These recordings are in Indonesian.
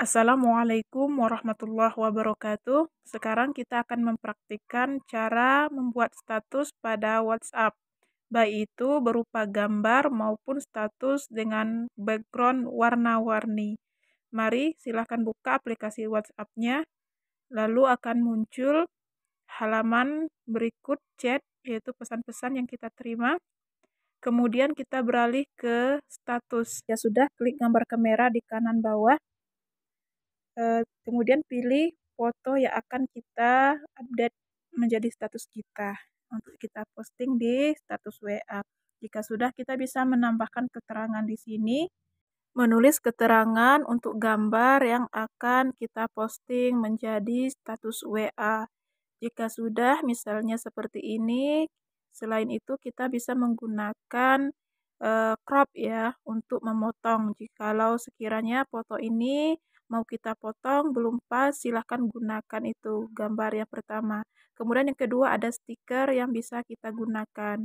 Assalamualaikum warahmatullahi wabarakatuh. Sekarang kita akan mempraktikkan cara membuat status pada WhatsApp, baik itu berupa gambar maupun status dengan background warna-warni. Mari silahkan buka aplikasi WhatsApp-nya, lalu akan muncul halaman berikut chat, yaitu pesan-pesan yang kita terima. Kemudian kita beralih ke status. Ya sudah, klik gambar kamera di kanan bawah Eh, kemudian pilih foto yang akan kita update menjadi status kita untuk kita posting di status WA. Jika sudah kita bisa menambahkan keterangan di sini menulis keterangan untuk gambar yang akan kita posting menjadi status WA. Jika sudah, misalnya seperti ini, selain itu kita bisa menggunakan uh, crop ya untuk memotong. Jikalau sekiranya foto ini mau kita potong belum pas, silahkan gunakan itu gambar yang pertama. Kemudian yang kedua ada stiker yang bisa kita gunakan.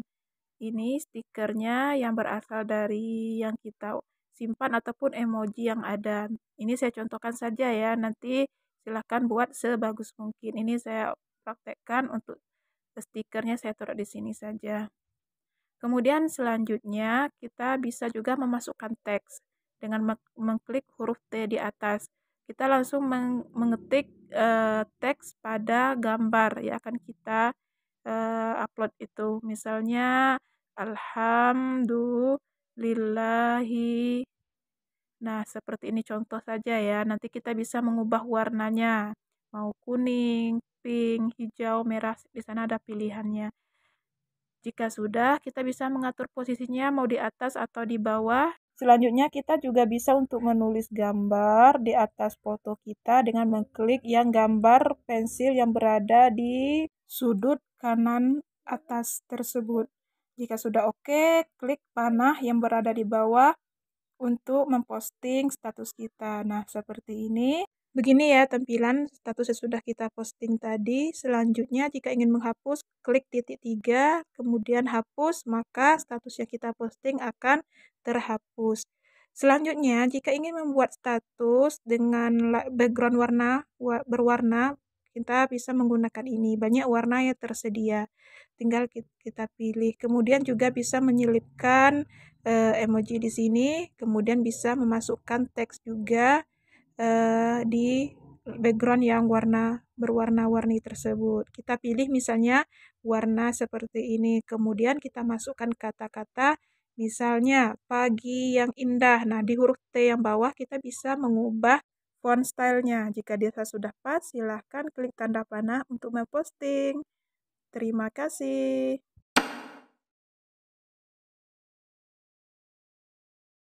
Ini stikernya yang berasal dari yang kita simpan ataupun emoji yang ada. Ini saya contohkan saja ya, nanti silahkan buat sebagus mungkin. Ini saya praktekkan untuk eh, stikernya saya taruh di sini saja. Kemudian selanjutnya kita bisa juga memasukkan teks dengan mengklik huruf T di atas. Kita langsung mengetik e, teks pada gambar yang akan kita e, upload itu. Misalnya alhamdulillahi. Nah, seperti ini contoh saja ya. Nanti kita bisa mengubah warnanya. Mau kuning, pink, hijau, merah, di sana ada pilihannya. Jika sudah, kita bisa mengatur posisinya mau di atas atau di bawah. Selanjutnya kita juga bisa untuk menulis gambar di atas foto kita dengan mengklik yang gambar pensil yang berada di sudut kanan atas tersebut. Jika sudah oke, okay, klik panah yang berada di bawah untuk memposting status kita. Nah, seperti ini. Begini ya tampilan status sesudah kita posting tadi. Selanjutnya jika ingin menghapus, klik titik tiga, kemudian hapus, maka status yang kita posting akan terhapus. Selanjutnya, jika ingin membuat status dengan background warna berwarna, kita bisa menggunakan ini. Banyak warna yang tersedia. Tinggal kita pilih. Kemudian juga bisa menyelipkan eh, emoji di sini, kemudian bisa memasukkan teks juga uh, di background yang warna berwarna-warni tersebut. Kita pilih misalnya warna seperti ini. Kemudian kita masukkan kata-kata misalnya pagi yang indah. Nah, di huruf T yang bawah kita bisa mengubah font stylenya. Jika dia sudah pas, silahkan klik tanda panah untuk memposting. Terima kasih.